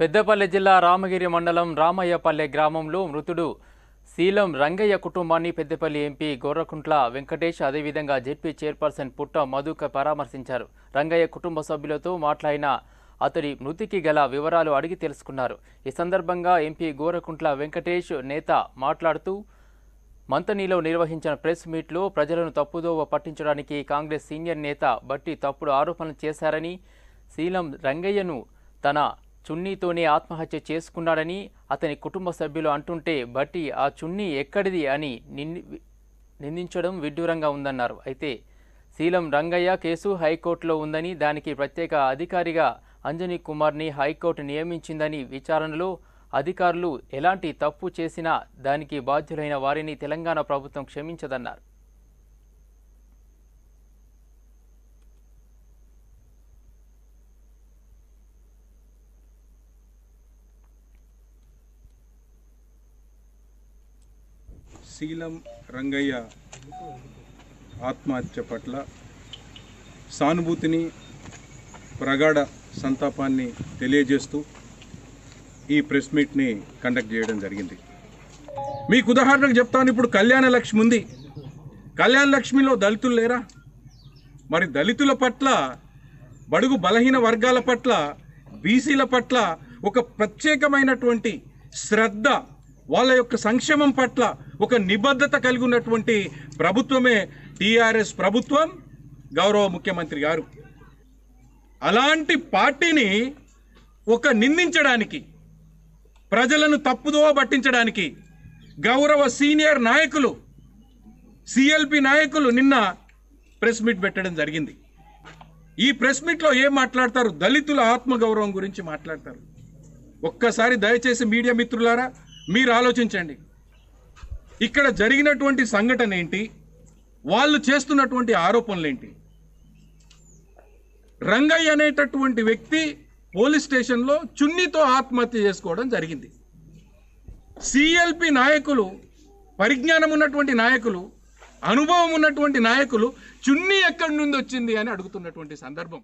పెద్దపల్లి జిల్లా రామగిరి మండలం రామయ్యపల్లె గ్రామంలో మృతుడు శీలం రంగయ్య కుటుంబాన్ని పెద్దపల్లి ఎంపీ గోర్రకుంట్ల వెంకటేష్ అదేవిధంగా జెడ్పీ చైర్పర్సన్ పుట్ట మధుక పరామర్శించారు రంగయ్య కుటుంబ సభ్యులతో మాట్లాడిన అతడి మృతికి గల వివరాలు అడిగి తెలుసుకున్నారు ఈ సందర్భంగా ఎంపీ గోరకుంట్ల వెంకటేష్ నేత మాట్లాడుతూ మంతనీలో నిర్వహించిన ప్రెస్ మీట్లో ప్రజలను తప్పుదోవ పట్టించడానికి కాంగ్రెస్ సీనియర్ నేత బట్టి తప్పుడు ఆరోపణలు చేశారని శీలం రంగయ్యను తన చున్నీతోనే ఆత్మహత్య చేసుకున్నాడని అతని కుటుంబ సభ్యులు అంటుంటే బట్టి ఆ చున్నీ ఎక్కడిది అని నిందించడం విడ్డూరంగా ఉందన్నారు అయితే శీలం రంగయ్య కేసు హైకోర్టులో ఉందని దానికి ప్రత్యేక అధికారిగా అంజనీ కుమార్ని హైకోర్టు నియమించిందని విచారణలో అధికారులు ఎలాంటి తప్పు చేసినా దానికి బాధ్యులైన వారిని తెలంగాణ ప్రభుత్వం క్షమించదన్నారు శీలం రంగయ్య ఆత్మహత్య పట్ల సానుభూతిని ప్రగాఢ సంతాపాన్ని తెలియజేస్తూ ఈ ప్రెస్ మీట్ని కండక్ట్ చేయడం జరిగింది మీకు ఉదాహరణకు చెప్తాను ఇప్పుడు కళ్యాణ లక్ష్మి ఉంది కళ్యాణ లక్ష్మిలో దళితులు లేరా మరి దళితుల పట్ల బడుగు బలహీన వర్గాల పట్ల బీసీల పట్ల ఒక ప్రత్యేకమైనటువంటి శ్రద్ధ వాళ్ళ యొక్క సంక్షేమం పట్ల ఒక నిబద్ధత కలిగి ఉన్నటువంటి ప్రభుత్వమే టీఆర్ఎస్ ప్రభుత్వం గౌరవ ముఖ్యమంత్రి గారు అలాంటి పార్టీని ఒక నిందించడానికి ప్రజలను తప్పుదోవ పట్టించడానికి గౌరవ సీనియర్ నాయకులు సిఎల్పి నాయకులు నిన్న ప్రెస్ మీట్ పెట్టడం జరిగింది ఈ ప్రెస్ మీట్లో ఏం మాట్లాడతారు దళితుల ఆత్మగౌరవం గురించి మాట్లాడతారు ఒక్కసారి దయచేసి మీడియా మిత్రులారా మీరు ఆలోచించండి ఇక్కడ జరిగినటువంటి సంఘటన ఏంటి వాళ్ళు చేస్తున్నటువంటి ఆరోపణలు ఏంటి రంగయ్య అనేటటువంటి వ్యక్తి పోలీస్ స్టేషన్లో చున్నీతో ఆత్మహత్య చేసుకోవడం జరిగింది సిఎల్పి నాయకులు పరిజ్ఞానం ఉన్నటువంటి నాయకులు అనుభవం ఉన్నటువంటి నాయకులు చున్నీ ఎక్కడి నుండి వచ్చింది అని అడుగుతున్నటువంటి సందర్భం